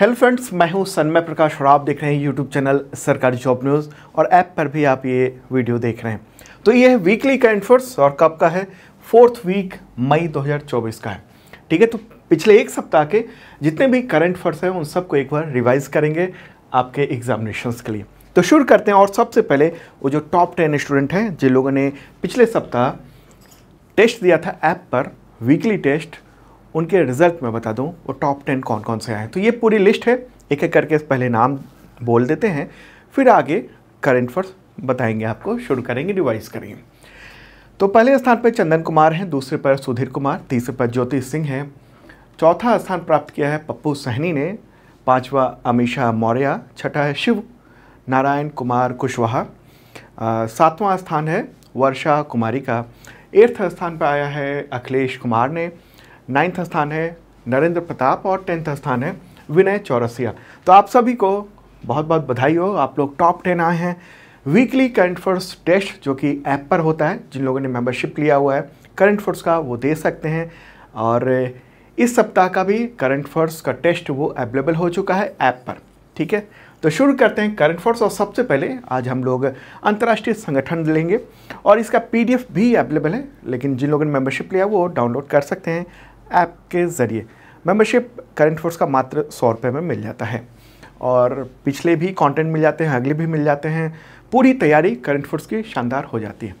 hello friends मैं हूं सन्मय प्रकाश और आप देख रहे हैं यूट्यूब चैनल सरकारी जॉब न्यूज़ और ऐप पर भी आप ये वीडियो देख रहे हैं तो ये है वीकली का इन्फोर्स और कब का है फोर्थ वीक मई 2024 का है ठीक है तो पिछले एक सप्ताह के जितने भी करंट फर्स हैं उन सबको एक बार रिवाइज करेंगे आपके एग्जामिनेशंस के लिए तो शुरू करते हैं और सबसे पहले वो जो टॉप टेन स्टूडेंट हैं जिन लोगों ने पिछले सप्ताह टेस्ट दिया था ऐप पर वीकली टेस्ट उनके रिजल्ट मैं बता दूँ वो टॉप टेन कौन कौन से आए तो ये पूरी लिस्ट है एक एक करके पहले नाम बोल देते हैं फिर आगे करंट फर्स बताएंगे आपको शुरू करेंगे रिवाइज करेंगे तो पहले स्थान पर चंदन कुमार हैं दूसरे पर सुधीर कुमार तीसरे पर ज्योति सिंह हैं चौथा स्थान प्राप्त किया है पप्पू सहनी ने पांचवा अमीशा मौर्य छठा है शिव नारायण कुमार कुशवाहा सातवां स्थान है वर्षा कुमारी का एर्थ स्थान पर आया है अखिलेश कुमार ने नाइन्थ स्थान है नरेंद्र प्रताप और टेंथ स्थान है विनय चौरसिया तो आप सभी को बहुत बहुत बधाई हो आप लोग टॉप टेन आए हैं वीकली करंट फोर्स टेस्ट जो कि ऐप पर होता है जिन लोगों ने मेंबरशिप लिया हुआ है करंट फोर्स का वो दे सकते हैं और इस सप्ताह का भी करंट फोर्स का टेस्ट वो अवेलेबल हो चुका है ऐप पर ठीक है तो शुरू करते हैं करंट फोर्स और सबसे पहले आज हम लोग अंतर्राष्ट्रीय संगठन लेंगे और इसका पीडीएफ भी अवेलेबल है लेकिन जिन लोगों ने मेंबरशिप लिया वो डाउनलोड कर सकते हैं ऐप के ज़रिए मेंबरशिप करंट फोर्स का मात्र सौ रुपये में मिल जाता है और पिछले भी कंटेंट मिल जाते हैं अगले भी मिल जाते हैं पूरी तैयारी करंट फोर्स की शानदार हो जाती है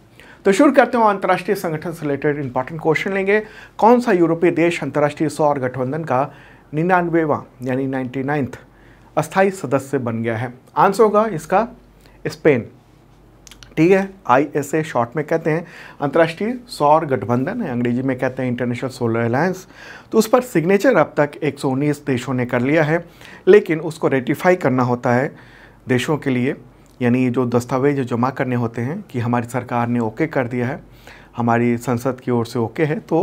तो शुरू करते हैं अंतर्राष्ट्रीय संगठन से रिलेटेड इंपॉर्टेंट क्वेश्चन लेंगे कौन सा यूरोपीय देश अंतर्राष्ट्रीय सौर गठबंधन का निन्यानवेवा यानी नाइन्टी नाइन्थ अस्थायी सदस्य बन गया है आंसर होगा इसका स्पेन ठीक है आई एस ए शॉर्ट में कहते हैं अंतर्राष्ट्रीय सौर गठबंधन है अंग्रेजी में कहते हैं इंटरनेशनल सोलर अलायंस तो उस पर सिग्नेचर अब तक 119 देशों ने कर लिया है लेकिन उसको रेटिफाई करना होता है देशों के लिए यानी जो दस्तावेज जमा करने होते हैं कि हमारी सरकार ने ओके कर दिया है हमारी संसद की ओर से ओके है तो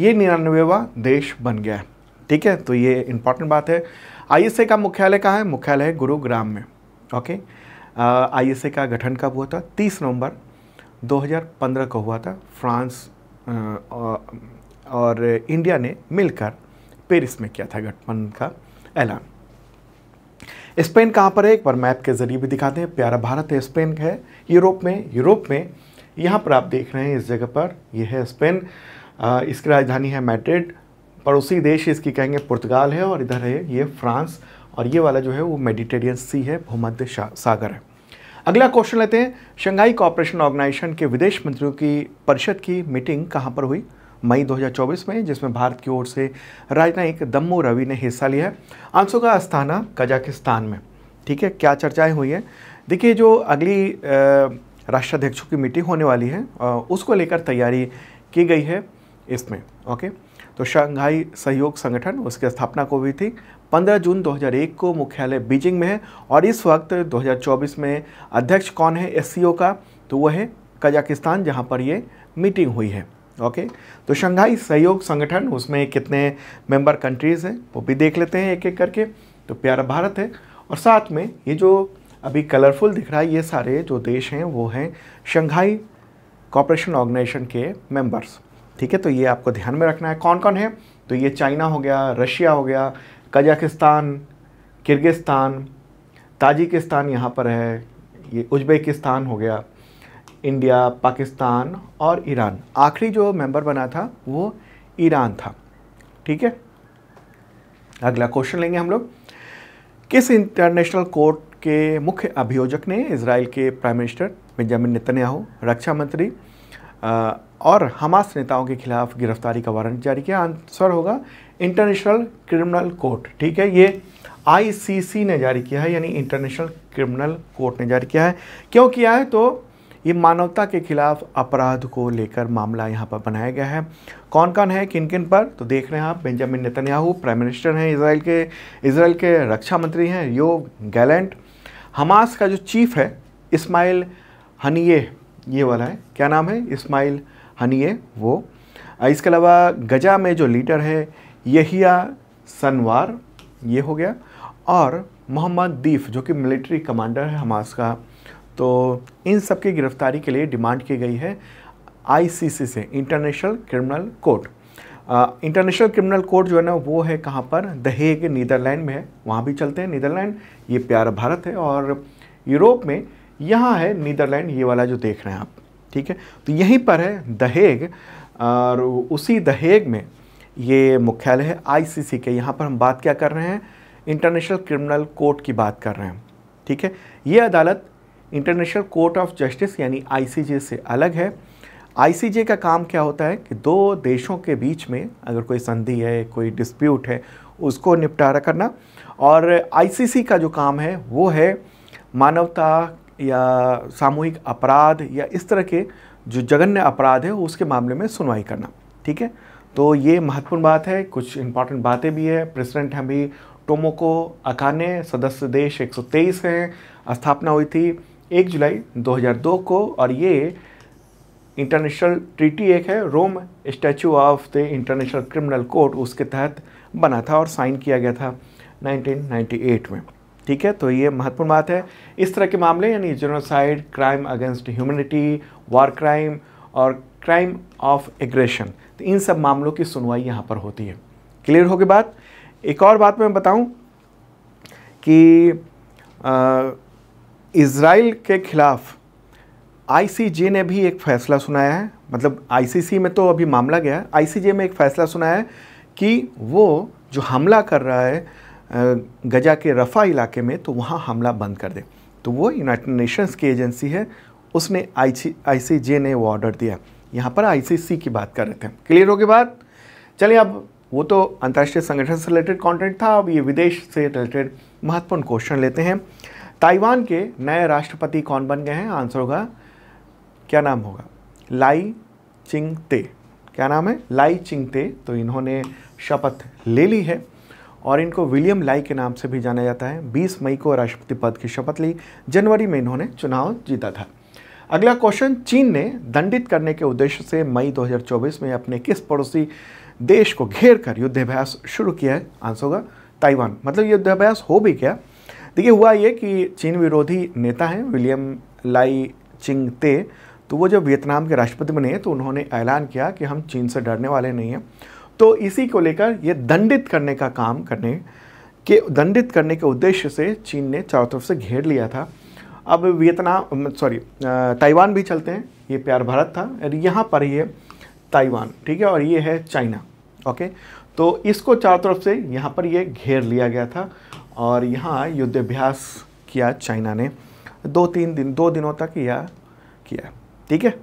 ये निन्यानवेवा देश बन गया है ठीक है तो ये इम्पॉर्टेंट बात है आई का मुख्यालय कहाँ है मुख्यालय है गुरुग्राम में ओके आईएसए का गठन कब हुआ था 30 नवंबर 2015 को हुआ था फ्रांस और इंडिया ने मिलकर पेरिस में किया था गठबंधन का ऐलान स्पेन कहाँ पर है एक बार मैप के जरिए भी दिखाते हैं प्यारा भारत है स्पेन है यूरोप में यूरोप में यहाँ पर आप देख रहे हैं इस जगह पर यह है स्पेन इसकी राजधानी है मैड्रिड पड़ोसी देश इसकी कहेंगे पुर्तगाल है और इधर है ये फ्रांस और ये वाला जो है वो मेडिटेरियन सी है भूमध्य सागर है अगला क्वेश्चन लेते हैं शंघाई कॉपरेशन ऑर्गेनाइजेशन के विदेश मंत्रियों की परिषद की मीटिंग कहाँ पर हुई मई 2024 में जिसमें भारत की ओर से राजनयिक दम्मू रवि ने हिस्सा लिया है आंसू का अस्थाना कजाकिस्तान में ठीक है क्या चर्चाएं हुई हैं देखिए जो अगली राष्ट्राध्यक्षों की मीटिंग होने वाली है उसको लेकर तैयारी की गई है इसमें ओके तो शंघाई सहयोग संगठन उसकी स्थापना को हुई थी 15 जून 2001 को मुख्यालय बीजिंग में है और इस वक्त 2024 में अध्यक्ष कौन है एस का तो वह है कजाकिस्तान जहाँ पर ये मीटिंग हुई है ओके तो शंघाई सहयोग संगठन उसमें कितने मेंबर कंट्रीज़ हैं वो भी देख लेते हैं एक एक करके तो प्यारा भारत है और साथ में ये जो अभी कलरफुल दिख रहा है ये सारे जो देश हैं वो हैं शंघाई कॉपरेशन ऑर्गेनाइजेशन के मेंबर्स ठीक है तो ये आपको ध्यान में रखना है कौन कौन है तो ये चाइना हो गया रशिया हो गया कजाकिस्तान किर्गिस्तान ताजिकिस्तान यहाँ पर है ये उज्बेकिस्तान हो गया इंडिया पाकिस्तान और ईरान आखिरी जो मेंबर बना था वो ईरान था ठीक है अगला क्वेश्चन लेंगे हम लोग किस इंटरनेशनल कोर्ट के मुख्य अभियोजक ने इसराइल के प्राइम मिनिस्टर बेंजामिन नितन्याहू रक्षा मंत्री और हमास नेताओं के खिलाफ गिरफ्तारी का वारंट जारी किया आंसर होगा इंटरनेशनल क्रिमिनल कोर्ट ठीक है ये आईसीसी ने जारी किया है यानी इंटरनेशनल क्रिमिनल कोर्ट ने जारी किया है क्यों किया है तो ये मानवता के खिलाफ अपराध को लेकर मामला यहाँ पर बनाया गया है कौन कौन है किन किन पर तो देख रहे हैं आप बेंजामिन नेतन्याहू प्राइम मिनिस्टर हैं इसराइल के इसराइल के रक्षा मंत्री हैं यो गैलेंट हमास का जो चीफ है इस्माइल हनीह ये वाला है क्या नाम है इस्माइल हनी है वो इसके अलावा गजा में जो लीडर है यहिया सनवार ये हो गया और मोहम्मद दीफ जो कि मिलिट्री कमांडर है हमास का तो इन सब की गिरफ्तारी के लिए डिमांड की गई है आईसीसी से international criminal court international criminal court जो है ना वो है कहाँ पर दहेग नीदरलैंड में है वहाँ भी चलते हैं नीदरलैंड ये प्यारा भारत है और यूरोप में यहाँ है नीदरलैंड ये वाला जो देख रहे हैं आप ठीक है तो यहीं पर है दहेग और उसी दहेग में ये मुख्यालय है आईसीसी के यहाँ पर हम बात क्या कर रहे हैं इंटरनेशनल क्रिमिनल कोर्ट की बात कर रहे हैं ठीक है ये अदालत इंटरनेशनल कोर्ट ऑफ जस्टिस यानी आईसीजे से अलग है आईसीजे का काम क्या होता है कि दो देशों के बीच में अगर कोई संधि है कोई डिस्प्यूट है उसको निपटारा करना और आईसीसी का जो काम है वो है मानवता या सामूहिक अपराध या इस तरह के जो जघन्य अपराध है उसके मामले में सुनवाई करना ठीक है तो ये महत्वपूर्ण बात है कुछ इंपॉर्टेंट बातें भी है प्रेसिडेंट हैं भी टोमोको अकाने सदस्य देश 123 हैं स्थापना हुई थी 1 जुलाई 2002 को और ये इंटरनेशनल ट्रीटी एक है Rome statute of the international criminal court उसके तहत बना था और साइन किया गया था 1998 में ठीक है तो ये महत्वपूर्ण बात है इस तरह के मामले यानी genocide crime against humanity war crime और क्राइम ऑफ एग्रेशन तो इन सब मामलों की सुनवाई यहाँ पर होती है क्लियर होगी बात एक और बात मैं बताऊँ कि इसराइल के ख़िलाफ़ आईसीजे ने भी एक फ़ैसला सुनाया है मतलब आईसीसी में तो अभी मामला गया है आईसीजे में एक फ़ैसला सुनाया है कि वो जो हमला कर रहा है गजा के रफ़ा इलाके में तो वहाँ हमला बंद कर दे तो वो यूनाइटेड नेशंस की एजेंसी है उसने आई सी ने वो ऑर्डर दिया यहाँ पर आईसीसी की बात कर रहे थे क्लियर हो गई बात चलिए अब वो तो अंतर्राष्ट्रीय संगठन से रिलेटेड कंटेंट था अब ये विदेश से रिलेटेड महत्वपूर्ण क्वेश्चन लेते हैं ताइवान के नए राष्ट्रपति कौन बन गए हैं आंसर होगा क्या नाम होगा लाई चिंगते क्या नाम है लाई चिंगते तो इन्होंने शपथ ले ली है और इनको विलियम लाई के नाम से भी जाना जाता है 20 मई को राष्ट्रपति पद की शपथ ली जनवरी में इन्होंने चुनाव जीता था अगला क्वेश्चन चीन ने दंडित करने के उद्देश्य से मई 2024 में अपने किस पड़ोसी देश को घेर कर युद्धाभ्यास शुरू किया है आंसर होगा ताइवान मतलब युद्धाभ्यास हो भी क्या देखिए हुआ ये कि चीन विरोधी नेता हैं विलियम लाई चिंग ते तो वो जब वियतनाम के राष्ट्रपति बने तो उन्होंने ऐलान किया कि हम चीन से डरने वाले नहीं हैं तो इसी को लेकर ये दंडित करने का काम करने के दंडित करने के उद्देश्य से चीन ने चारों तरफ से घेर लिया था अब वियतनाम सॉरी ताइवान भी चलते हैं ये प्यार भारत था और यहाँ पर ये ताइवान ठीक है और ये है चाइना ओके तो इसको चारों तरफ से यहाँ पर ये घेर लिया गया था और यहाँ युद्धाभ्यास किया चाइना ने दो तीन दिन दो दिनों तक यह किया ठीक है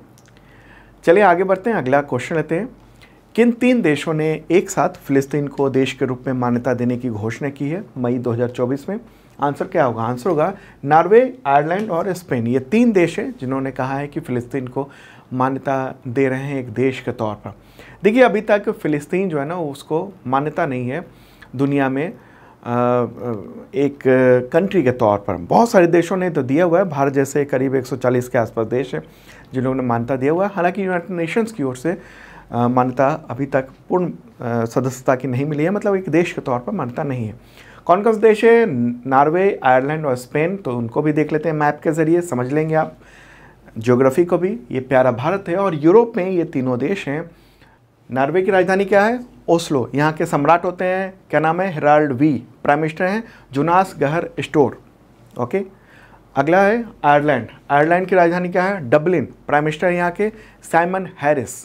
चलिए आगे बढ़ते हैं अगला क्वेश्चन लेते हैं किन तीन देशों ने एक साथ फिलिस्तीन को देश के रूप में मान्यता देने की घोषणा की है मई 2024 में आंसर क्या होगा आंसर होगा नॉर्वे आयरलैंड और स्पेन ये तीन देश हैं जिन्होंने कहा है कि फ़िलिस्तीन को मान्यता दे रहे हैं एक देश के तौर पर देखिए अभी तक फ़िलिस्तीन जो है ना उसको मान्यता नहीं है दुनिया में एक कंट्री के तौर पर बहुत सारे देशों ने तो दिया हुआ है भारत जैसे करीब 140 के आसपास देश हैं जिन्होंने मान्यता दिया हुआ है हालांकि यूनाइटेड नेशंस की ओर से मान्यता अभी तक पूर्ण सदस्यता की नहीं मिली है मतलब एक देश के तौर पर मान्यता नहीं है कौन कौन से देश है नॉर्वे आयरलैंड और स्पेन तो उनको भी देख लेते हैं मैप के ज़रिए समझ लेंगे आप ज्योग्राफी को भी ये प्यारा भारत है और यूरोप में ये तीनों देश हैं नॉर्वे की राजधानी क्या है ओस्लो यहाँ के सम्राट होते हैं क्या नाम है हेराल्ड वी प्राइम मिनिस्टर हैं जुनास गहर स्टोर ओके अगला है आयरलैंड आयरलैंड की राजधानी क्या है डबलिन प्राइम मिनिस्टर यहाँ के साइमन हैरिस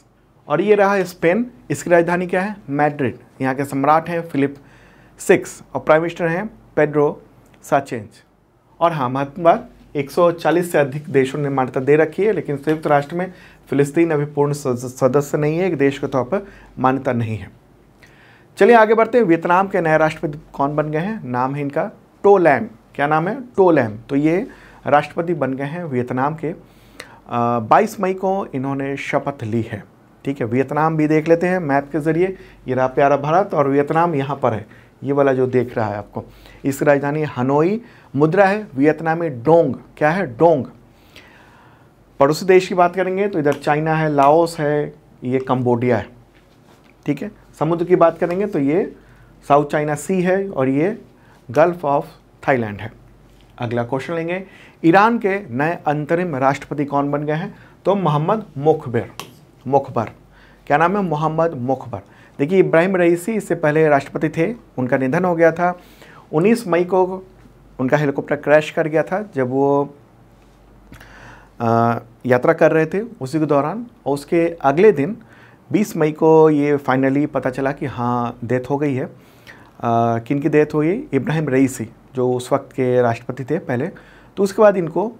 और ये रहा स्पेन इसकी राजधानी क्या है मैड्रिड यहाँ के सम्राट हैं फिलिप सिक्स और प्राइम मिनिस्टर हैं पेड्रो साचेंज और हाँ महत्वपूर्ण बात 140 से अधिक देशों ने मान्यता दे रखी है लेकिन संयुक्त राष्ट्र में फिलिस्तीन अभी पूर्ण सदस्य नहीं है एक देश के तौर पर मान्यता नहीं है चलिए आगे बढ़ते हैं वियतनाम के नए राष्ट्रपति कौन बन गए हैं नाम है इनका टोलैम क्या नाम है टोलैम तो ये राष्ट्रपति बन गए हैं वियतनाम के बाईस मई को इन्होंने शपथ ली है ठीक है वियतनाम भी देख लेते हैं मैप के ज़रिए ये रहा प्यारा भारत और वियतनाम यहाँ पर है ये वाला जो देख रहा है आपको इसकी राजधानी हनोई मुद्रा है वियतनामी डोंग क्या है डोंग पड़ोसी देश की बात करेंगे तो इधर चाइना है लाओस है ये कंबोडिया है ठीक है समुद्र की बात करेंगे तो ये साउथ चाइना सी है और ये गल्फ ऑफ थाईलैंड है अगला क्वेश्चन लेंगे ईरान के नए अंतरिम राष्ट्रपति कौन बन गए हैं तो मोहम्मद मोखबिर मुखबर क्या नाम है मोहम्मद मुखबर देखिए इब्राहिम रईसी इससे पहले राष्ट्रपति थे उनका निधन हो गया था 19 मई को उनका हेलीकॉप्टर क्रैश कर गया था जब वो आ, यात्रा कर रहे थे उसी के दौरान और उसके अगले दिन 20 मई को ये फाइनली पता चला कि हाँ डेथ हो गई है किन की डेथ हुई इब्राहिम रईसी जो उस वक्त के राष्ट्रपति थे पहले तो उसके बाद इनको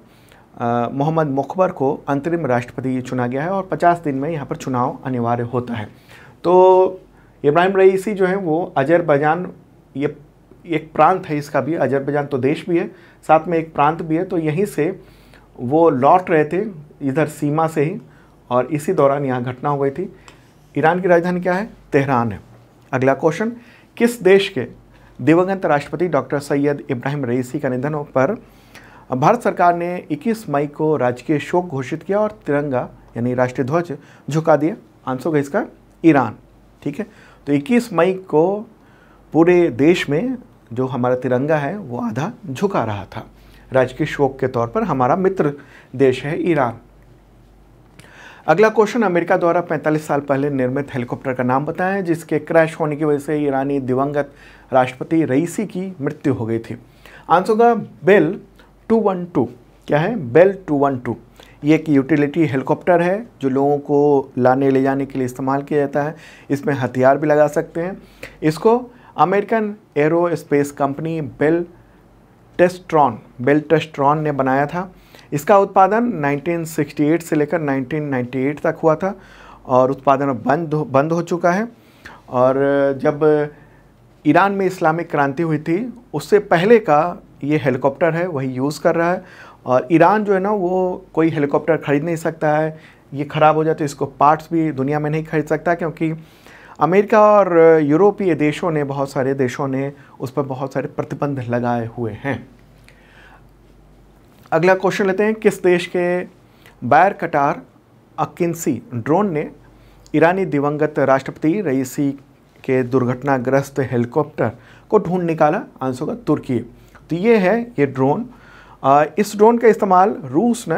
मोहम्मद मुखबर को अंतरिम राष्ट्रपति चुना गया है और 50 दिन में यहाँ पर चुनाव अनिवार्य होता है तो इब्राहिम रईसी जो है वो अजरबैजान ये एक प्रांत है इसका भी अजरबैजान तो देश भी है साथ में एक प्रांत भी है तो यहीं से वो लौट रहे थे इधर सीमा से ही और इसी दौरान यहाँ घटना हो गई थी ईरान की राजधानी क्या है तेहरान है अगला क्वेश्चन किस देश के दिवंगत राष्ट्रपति डॉक्टर सैयद इब्राहिम रईसी का निधन पर भारत सरकार ने 21 मई को राजकीय शोक घोषित किया और तिरंगा यानी राष्ट्रीय ध्वज झुका दिया आंसर होगा इसका ईरान ठीक है तो 21 मई को पूरे देश में जो हमारा तिरंगा है वो आधा झुका रहा था राजकीय शोक के तौर पर हमारा मित्र देश है ईरान अगला क्वेश्चन अमेरिका द्वारा 45 साल पहले निर्मित हेलीकॉप्टर का नाम बताएं जिसके क्रैश होने की वजह से ईरानी दिवंगत राष्ट्रपति रईसी की मृत्यु हो गई थी आंसर होगा बेल टू वन टू क्या है बेल टू वन टू ये एक यूटिलिटी हेलीकॉप्टर है जो लोगों को लाने ले जाने के लिए इस्तेमाल किया जाता है इसमें हथियार भी लगा सकते हैं इसको American aerospace company Bell Textron Bell Textron ने बनाया था इसका उत्पादन 1968 से लेकर 1998 तक हुआ था और उत्पादन बंद बंद हो चुका है और जब ईरान में इस्लामिक क्रांति हुई थी उससे पहले का ये हेलीकॉप्टर है वही यूज़ कर रहा है और ईरान जो है ना वो कोई हेलीकॉप्टर ख़रीद नहीं सकता है ये ख़राब हो जाए तो इसको पार्ट्स भी दुनिया में नहीं खरीद सकता क्योंकि अमेरिका और यूरोपीय देशों ने बहुत सारे देशों ने उस पर बहुत सारे प्रतिबंध लगाए हुए हैं अगला क्वेश्चन लेते हैं किस देश के बैर कटार अकिंसी ड्रोन ने ईरानी दिवंगत राष्ट्रपति रईसी के दुर्घटनाग्रस्त हेलीकॉप्टर को ढूंढ निकाला आंसर होगा तुर्की तो ये है ये ड्रोन इस ड्रोन का इस्तेमाल रूस ने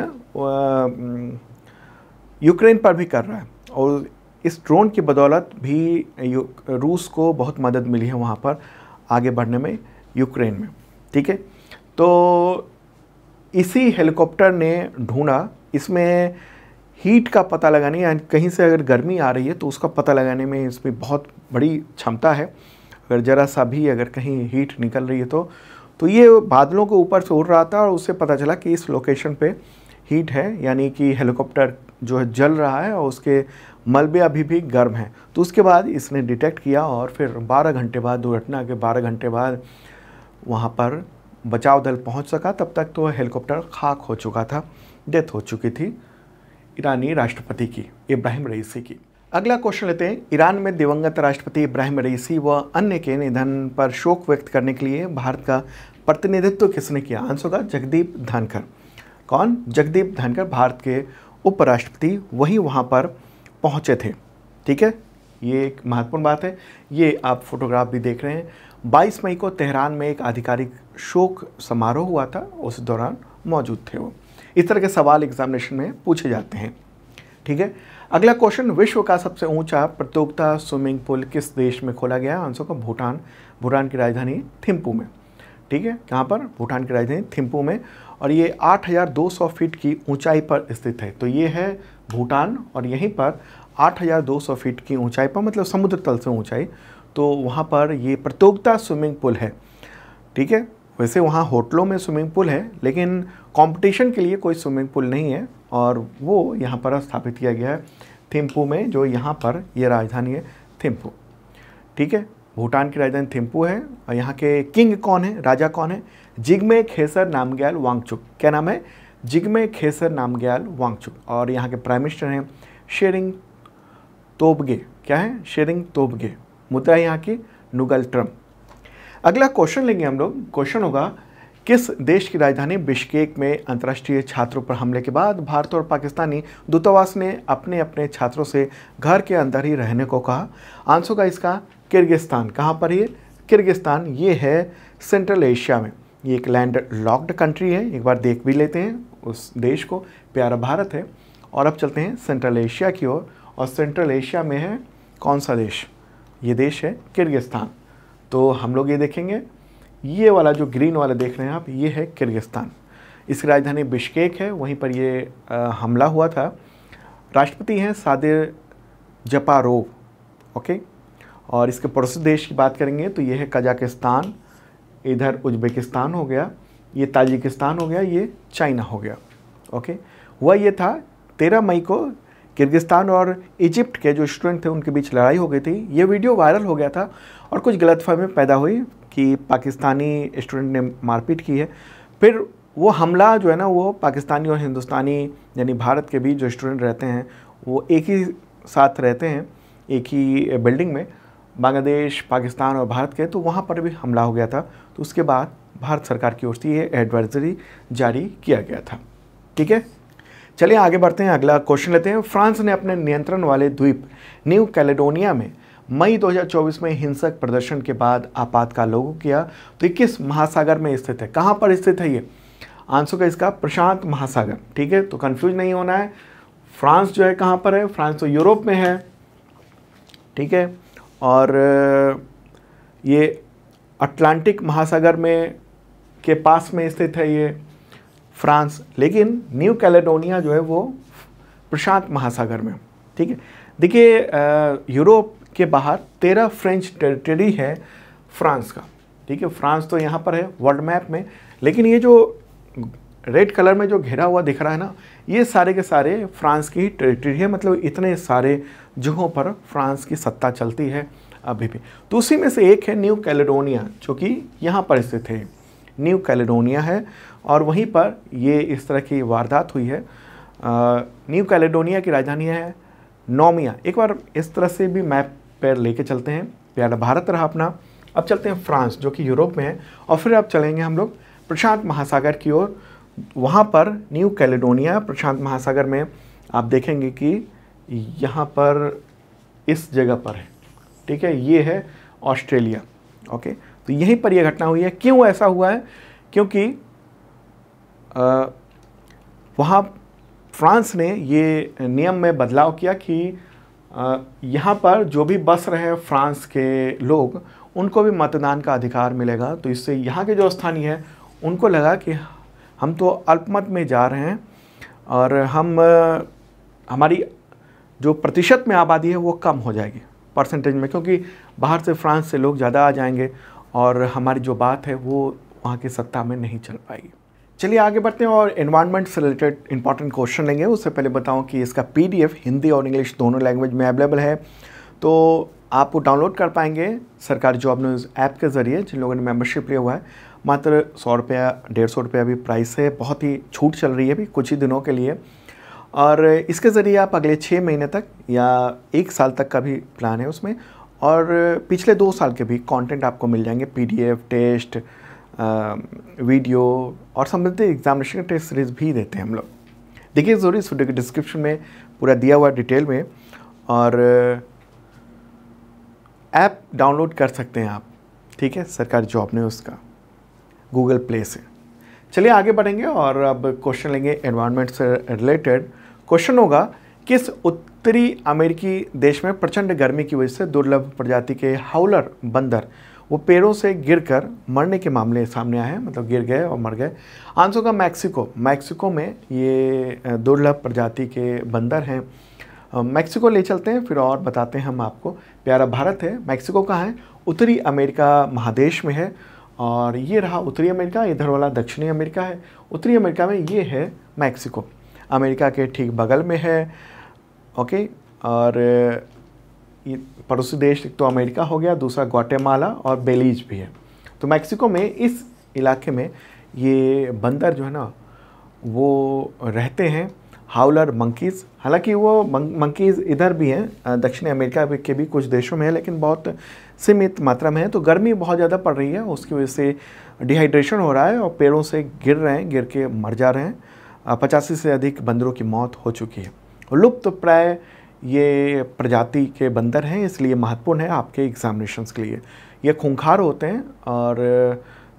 यूक्रेन पर भी कर रहा है और इस ड्रोन की बदौलत भी रूस को बहुत मदद मिली है वहाँ पर आगे बढ़ने में यूक्रेन में ठीक है तो इसी हेलीकॉप्टर ने ढूंढा इसमें हीट का पता लगाने या कहीं से अगर गर्मी आ रही है तो उसका पता लगाने में इसमें बहुत बड़ी क्षमता है अगर ज़रा सा भी अगर कहीं हीट निकल रही है तो तो ये बादलों के ऊपर से उड़ रहा था और उससे पता चला कि इस लोकेशन पे हीट है यानी कि हेलीकॉप्टर जो है जल रहा है और उसके मलबे अभी भी गर्म हैं तो उसके बाद इसने डिटेक्ट किया और फिर 12 घंटे बाद दुर्घटना के 12 घंटे बाद वहाँ पर बचाव दल पहुँच सका तब तक तो हेलीकॉप्टर खाक हो चुका था डेथ हो चुकी थी ईरानी राष्ट्रपति की इब्राहिम रईसी की अगला क्वेश्चन लेते हैं ईरान में दिवंगत राष्ट्रपति इब्राहिम रईसी व अन्य के निधन पर शोक व्यक्त करने के लिए भारत का प्रतिनिधित्व किसने किया आंसर होगा जगदीप धनखर कौन जगदीप धनखड़ भारत के उपराष्ट्रपति वहीं वहाँ पर पहुँचे थे ठीक है ये एक महत्वपूर्ण बात है ये आप फोटोग्राफ भी देख रहे हैं बाईस मई को तेहरान में एक आधिकारिक शोक समारोह हुआ था उस दौरान मौजूद थे वो इस तरह के सवाल एग्जामिनेशन में पूछे जाते हैं ठीक है अगला क्वेश्चन विश्व का सबसे ऊंचा प्रतियोगिता स्विमिंग पूल किस देश में खोला गया आंसर का भूटान भूटान की राजधानी थिम्पू में ठीक है कहाँ पर भूटान की राजधानी थिम्पू में और ये 8,200 फीट की ऊंचाई पर स्थित है तो ये है भूटान और यहीं पर 8,200 फीट की ऊंचाई पर मतलब समुद्र तल से ऊंचाई तो वहाँ पर ये प्रतियोगिता स्विमिंग पूल है ठीक है वैसे वहाँ होटलों में स्विमिंग पूल है लेकिन कंपटीशन के लिए कोई स्विमिंग पूल नहीं है और वो यहाँ पर स्थापित किया गया है थिम्पू में जो यहाँ पर ये राजधानी है थिम्पू ठीक है भूटान की राजधानी थिम्पू है और यहाँ के किंग कौन है राजा कौन है जिगमे खेसर नामग्याल वांगचुक क्या नाम है जिगमे खेसर नामग्याल वांगचुक और यहाँ के प्राइम मिनिस्टर हैं शेरिंग तोबगे क्या है शेरिंग तोबगे मुद्रा यहाँ की नुगल ट्रम्प अगला क्वेश्चन लेंगे हम लोग क्वेश्चन होगा किस देश की राजधानी बिश्केक में अंतर्राष्ट्रीय छात्रों पर हमले के बाद भारत और पाकिस्तानी दूतावास ने अपने अपने छात्रों से घर के अंदर ही रहने को कहा आंसू का इसका किर्गिस्तान कहाँ पर ये किर्गिस्तान ये है सेंट्रल एशिया में ये एक लैंड लॉक्ड कंट्री है एक बार देख भी लेते हैं उस देश को प्यारा भारत है और अब चलते हैं सेंट्रल एशिया की ओर और सेंट्रल एशिया में है कौन सा देश ये देश है किर्गिस्तान तो हम लोग ये देखेंगे ये वाला जो ग्रीन वाला देख रहे हैं आप ये है किर्गिस्तान इसकी राजधानी बिश्केक है वहीं पर ये आ, हमला हुआ था राष्ट्रपति हैं सादिर जपारोव ओके और इसके पड़ोसी देश की बात करेंगे तो ये है कजाकिस्तान इधर उज्बेकिस्तान हो गया ये ताजिकिस्तान हो गया ये चाइना हो गया ओके हुआ ये था तेरह मई को किर्गिस्तान और इजिप्ट के जो स्टूडेंट थे उनके बीच लड़ाई हो गई थी ये वीडियो वायरल हो गया था और कुछ गलतफहमी पैदा हुई कि पाकिस्तानी स्टूडेंट ने मारपीट की है फिर वो हमला जो है ना वो पाकिस्तानी और हिंदुस्तानी यानी भारत के बीच जो स्टूडेंट रहते हैं वो एक ही साथ रहते हैं एक ही बिल्डिंग में बांग्लादेश पाकिस्तान और भारत के तो वहाँ पर भी हमला हो गया था तो उसके बाद भारत सरकार की ओर से ये एडवाइजरी जारी किया गया था ठीक है चलिए आगे बढ़ते हैं अगला क्वेश्चन लेते हैं फ्रांस ने अपने नियंत्रण वाले द्वीप न्यू कैलेडोनिया में मई 2024 में हिंसक प्रदर्शन के बाद आपातकाल लोगों किया तो ये किस महासागर में स्थित है कहाँ पर स्थित है ये आंसर का इसका प्रशांत महासागर ठीक है तो कन्फ्यूज नहीं होना है फ्रांस जो है कहाँ पर है फ्रांस तो यूरोप में है ठीक है और ये अटलांटिक महासागर में के पास में स्थित है ये फ्रांस लेकिन न्यू कैलेडोनिया जो है वो प्रशांत महासागर में ठीक है देखिए यूरोप के बाहर तेरह फ्रेंच टेरिटरी है फ्रांस का ठीक है फ्रांस तो यहाँ पर है वर्ल्ड मैप में लेकिन ये जो रेड कलर में जो घेरा हुआ दिख रहा है ना ये सारे के सारे फ्रांस की टेरिटरी है मतलब इतने सारे जगहों पर फ्रांस की सत्ता चलती है अभी भी तो उसी में से एक है न्यू कैलिडोनिया जो कि यहाँ पर स्थित है न्यू कैलिडोनिया है और वहीं पर ये इस तरह की वारदात हुई है न्यू कैलिडोनिया की राजधानी है नोमिया एक बार इस तरह से भी मैप पैर लेके चलते हैं प्यारा भारत रहा अपना अब चलते हैं फ्रांस जो कि यूरोप में है और फिर अब चलेंगे हम लोग प्रशांत महासागर की ओर वहाँ पर न्यू कैलिडोनिया प्रशांत महासागर में आप देखेंगे कि यहाँ पर इस जगह पर है ठीक है ये है ऑस्ट्रेलिया ओके तो यहीं पर यह घटना हुई है क्यों ऐसा हुआ है क्योंकि आ, वहाँ फ्रांस ने ये नियम में बदलाव किया कि यहाँ पर जो भी बस रहे फ्रांस के लोग उनको भी मतदान का अधिकार मिलेगा तो इससे यहाँ के जो स्थानीय हैं उनको लगा कि हम तो अल्पमत में जा रहे हैं और हम हमारी जो प्रतिशत में आबादी है वो कम हो जाएगी परसेंटेज में क्योंकि बाहर से फ्रांस से लोग ज़्यादा आ जाएंगे और हमारी जो बात है वो वहाँ की सत्ता में नहीं चल पाएगी चलिए आगे बढ़ते हैं और इन्वायरमेंट से रिलेटेड इंपॉर्टेंट क्वेश्चन लेंगे उससे पहले बताऊं कि इसका पीडीएफ हिंदी और इंग्लिश दोनों लैंग्वेज में अवेलेबल है तो आप वो डाउनलोड कर पाएंगे सरकारी जॉब न्यूज़ ऐप के ज़रिए जिन लोगों ने मेम्बरशिप लिया हुआ है मात्र सौ रुपया डेढ़ सौ रुपया भी प्राइस है बहुत ही छूट चल रही है अभी कुछ ही दिनों के लिए और इसके ज़रिए आप अगले छः महीने तक या एक साल तक का भी प्लान है उसमें और पिछले दो साल के भी कंटेंट आपको मिल जाएंगे पीडीएफ टेस्ट वीडियो और संबंधित एग्जामिनेशन टेस्ट सीरीज़ भी देते हैं हम लोग देखिए ज़रूर इस वीडियो के डिस्क्रिप्शन में पूरा दिया हुआ डिटेल में और ऐप डाउनलोड कर सकते हैं आप ठीक है सरकारी जॉब ने उसका गूगल प्ले से चलिए आगे बढ़ेंगे और अब क्वेश्चन लेंगे एनवायरनमेंट से रिलेटेड क्वेश्चन होगा किस उत्तरी अमेरिकी देश में प्रचंड गर्मी की वजह से दुर्लभ प्रजाति के हाउलर बंदर वो पेड़ों से गिरकर मरने के मामले सामने आए हैं मतलब गिर गए और मर गए आंसू का मैक्सिको मैक्सिको में ये दुर्लभ प्रजाति के बंदर हैं मैक्सिको ले चलते हैं फिर और बताते हैं हम आपको प्यारा भारत है मैक्सिको कहाँ है उत्तरी अमेरिका महादेश में है और ये रहा उत्तरी अमेरिका इधर वाला दक्षिणी अमेरिका है उत्तरी अमेरिका में ये है मैक्सिको अमेरिका के ठीक बगल में है ओके और पड़ोसी देश एक तो अमेरिका हो गया दूसरा ग्वाटेमाला और बेलीज भी है तो मैक्सिको में इस इलाके में ये बंदर जो है ना वो रहते हैं हाउलर मंकीज़ हालांकि वो मंकीज़ इधर भी हैं दक्षिण अमेरिका के भी कुछ देशों में है लेकिन बहुत सीमित मात्रा में है तो गर्मी बहुत ज़्यादा पड़ रही है उसकी वजह से डिहाइड्रेशन हो रहा है और पेड़ों से गिर रहे हैं गिर के मर जा रहे हैं पचासी से अधिक बंदरों की मौत हो चुकी है लुप्त तो प्राय ये प्रजाति के बंदर हैं इसलिए महत्वपूर्ण है आपके एग्जामिनेशन के लिए ये खूंखार होते हैं और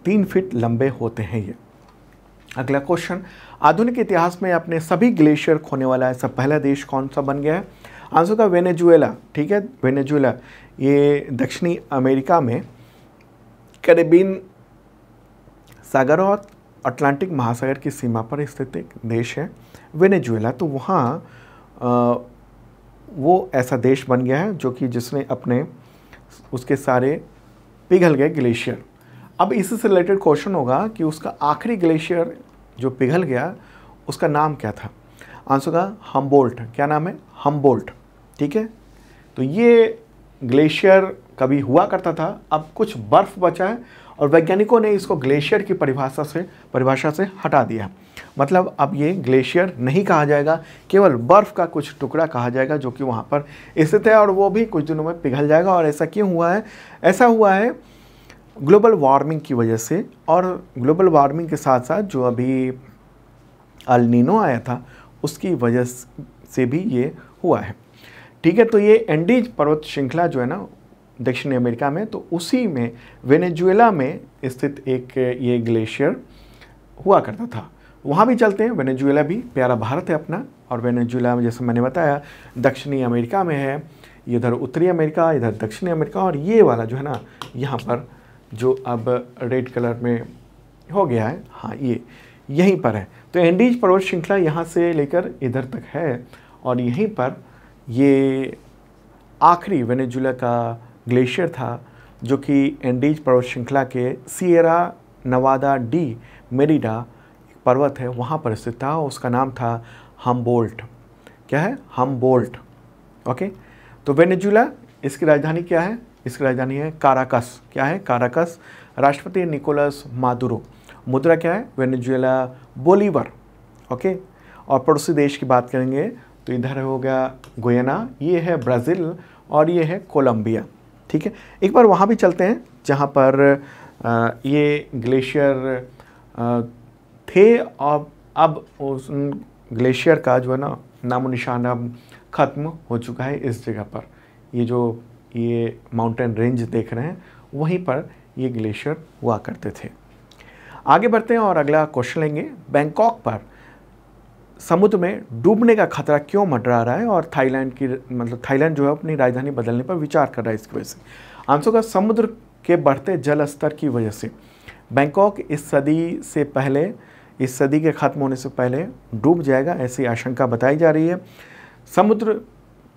तीन फीट लंबे होते हैं ये अगला क्वेश्चन आधुनिक इतिहास में अपने सभी ग्लेशियर खोने वाला है सब पहला देश कौन सा बन गया है आंसर का वेनेजुएला ठीक है वेनेजुएला ये दक्षिणी अमेरिका में करेबिन सागर और अटलांटिक महासागर की सीमा पर स्थित एक देश है वेनेजुएला तो वहाँ वो ऐसा देश बन गया है जो कि जिसने अपने उसके सारे पिघल गए ग्लेशियर अब इससे रिलेटेड क्वेश्चन होगा कि उसका आखिरी ग्लेशियर जो पिघल गया उसका नाम क्या था आंसर का हम्बोल्ट क्या नाम है हम्बोल्ट ठीक है तो ये ग्लेशियर कभी हुआ करता था अब कुछ बर्फ बचा है और वैज्ञानिकों ने इसको ग्लेशियर की परिभाषा से परिभाषा से हटा दिया मतलब अब ये ग्लेशियर नहीं कहा जाएगा केवल बर्फ़ का कुछ टुकड़ा कहा जाएगा जो कि वहाँ पर स्थित है और वो भी कुछ दिनों में पिघल जाएगा और ऐसा क्यों हुआ है ऐसा हुआ है ग्लोबल वार्मिंग की वजह से और ग्लोबल वार्मिंग के साथ साथ जो अभी अलनीनो आया था उसकी वजह से भी ये हुआ है ठीक है तो ये एंडीज पर्वत श्रृंखला जो है ना दक्षिण अमेरिका में तो उसी में वेनेजुएला में स्थित एक ये ग्लेशियर हुआ करता था वहाँ भी चलते हैं वेनेजुएला भी प्यारा भारत है अपना और वेनेजुएला में जैसे मैंने बताया दक्षिणी अमेरिका में है इधर उत्तरी अमेरिका इधर दक्षिणी अमेरिका और ये वाला जो है ना यहाँ पर जो अब रेड कलर में हो गया है हाँ ये यहीं पर है तो एंडीज पर्वत श्रृंखला यहाँ से लेकर इधर तक है और यहीं पर ये आखिरी वेनेजुला का ग्लेशियर था जो कि एंडीज पर्वत श्रृंखला के सियरा नवादा डी मेरिडा पर्वत है वहाँ पर स्थित था उसका नाम था हम्बोल्ट क्या है हम्बोल्ट ओके तो वेनेजुला इसकी राजधानी क्या है इसकी राजधानी है काराकस क्या है काराकस राष्ट्रपति निकोलस मादुरो मुद्रा क्या है वेनेजुला बोलीवर ओके और पड़ोसी देश की बात करेंगे तो इधर हो गया गोयना ये है ब्राज़ील और ये है कोलंबिया ठीक है एक बार वहाँ भी चलते हैं जहाँ पर ये ग्लेशियर थे अब अब उस ग्लेशियर का जो है ना नामो निशान अब ख़त्म हो चुका है इस जगह पर ये जो ये माउंटेन रेंज देख रहे हैं वहीं पर ये ग्लेशियर हुआ करते थे आगे बढ़ते हैं और अगला क्वेश्चन लेंगे बैंकॉक पर समुद्र में डूबने का खतरा क्यों मंडरा रहा है और थाईलैंड की मतलब थाईलैंड जो है अपनी राजधानी बदलने पर विचार कर रहा है इसकी वजह से आंसर का समुद्र के बढ़ते जल स्तर की वजह से बैंकॉक इस सदी से पहले इस सदी के ख़त्म होने से पहले डूब जाएगा ऐसी आशंका बताई जा रही है समुद्र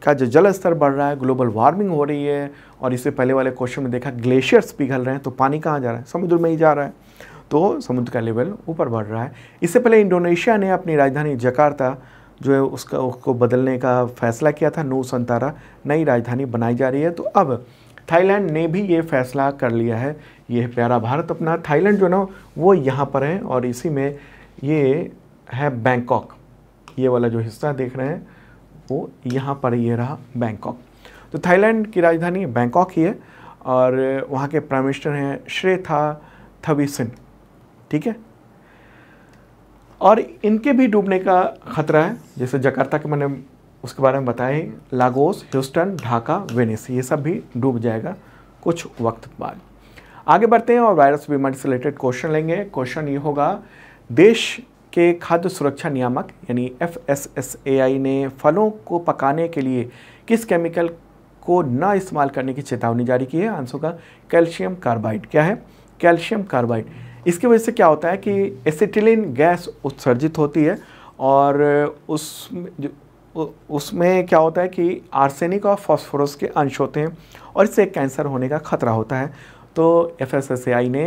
का जो जल स्तर बढ़ रहा है ग्लोबल वार्मिंग हो रही है और इससे पहले वाले क्वेश्चन में देखा ग्लेशियर्स पिघल रहे हैं तो पानी कहाँ जा रहा है समुद्र में ही जा रहा है तो समुद्र का लेवल ऊपर बढ़ रहा है इससे पहले इंडोनेशिया ने अपनी राजधानी जकार्ता जो है उसका उसको बदलने का फैसला किया था नू संतारा नई राजधानी बनाई जा रही है तो अब थाईलैंड ने भी ये फैसला कर लिया है ये प्यारा भारत अपना थाईलैंड जो है ना वो यहाँ पर है और इसी में ये है बैंकॉक ये वाला जो हिस्सा देख रहे हैं वो यहाँ पर ये रहा बैंकॉक तो थाईलैंड की राजधानी बैंकॉक ही है और वहाँ के प्राइम मिनिस्टर हैं श्रेथा थवीसिन ठीक है और इनके भी डूबने का ख़तरा है जैसे जकार्ता के मैंने उसके बारे में बताया लागोस ह्यूस्टन ढाका वेनिस ये सब भी डूब जाएगा कुछ वक्त बाद आगे बढ़ते हैं और वायरस बीमारी से रिलेटेड क्वेश्चन लेंगे क्वेश्चन ये होगा देश के खाद्य सुरक्षा नियामक यानी आई ने फलों को पकाने के लिए किस केमिकल को ना इस्तेमाल करने की चेतावनी जारी की है आंसर का कैल्शियम कार्बाइड क्या है कैल्शियम कार्बाइड इसकी वजह से क्या होता है कि एसिटिलिन गैस उत्सर्जित होती है और उस उसमें क्या होता है कि आर्सेनिक और फॉस्फोरस के अंश होते हैं और इससे कैंसर होने का खतरा होता है तो एफ ने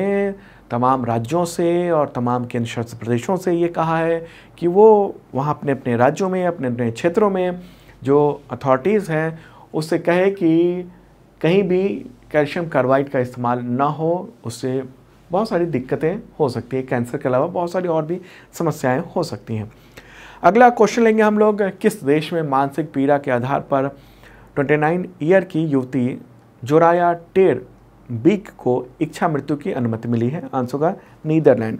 तमाम राज्यों से और तमाम केंद्र शासित प्रदेशों से ये कहा है कि वो वहाँ अपने अपने राज्यों में अपने अपने क्षेत्रों में जो अथॉरिटीज़ हैं उससे कहे कि कहीं भी कैल्शियम कार्बाइड का इस्तेमाल ना हो उससे बहुत सारी दिक्कतें हो सकती है कैंसर के अलावा बहुत सारी और भी समस्याएं हो सकती हैं अगला क्वेश्चन लेंगे हम लोग किस देश में मानसिक पीड़ा के आधार पर 29 ईयर की युवती जोराया टेर बीक को इच्छा मृत्यु की अनुमति मिली है आंसर होगा नीदरलैंड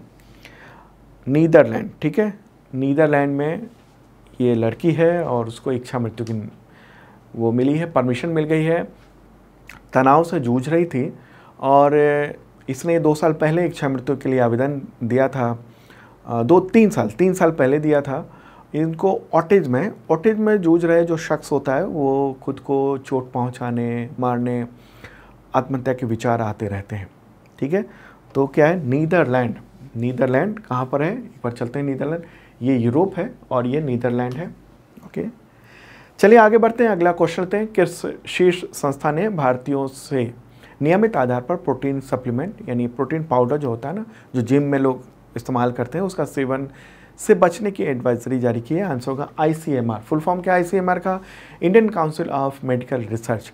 नीदरलैंड ठीक है नीदरलैंड में ये लड़की है और उसको इच्छा मृत्यु की वो मिली है परमिशन मिल गई है तनाव से जूझ रही थी और इसने दो साल पहले इच्छा मृत्यु के लिए आवेदन दिया था दो तीन साल तीन साल पहले दिया था इनको ऑटेज में ऑटेज में जूझ रहे जो शख्स होता है वो खुद को चोट पहुंचाने मारने आत्महत्या के विचार आते रहते हैं ठीक है तो क्या है नीदरलैंड नीदरलैंड कहाँ पर है एक बार चलते हैं नीदरलैंड ये यूरोप है और ये नीदरलैंड है ओके चलिए आगे बढ़ते हैं अगला क्वेश्चन लेते हैं किस शीर्ष संस्था ने भारतीयों से नियमित आधार पर प्रोटीन सप्लीमेंट यानी प्रोटीन पाउडर जो होता है ना जो जिम में लोग इस्तेमाल करते हैं उसका सेवन से बचने की एडवाइजरी जारी की है आंसर होगा आई फुल फॉर्म क्या आई का Indian council of medical research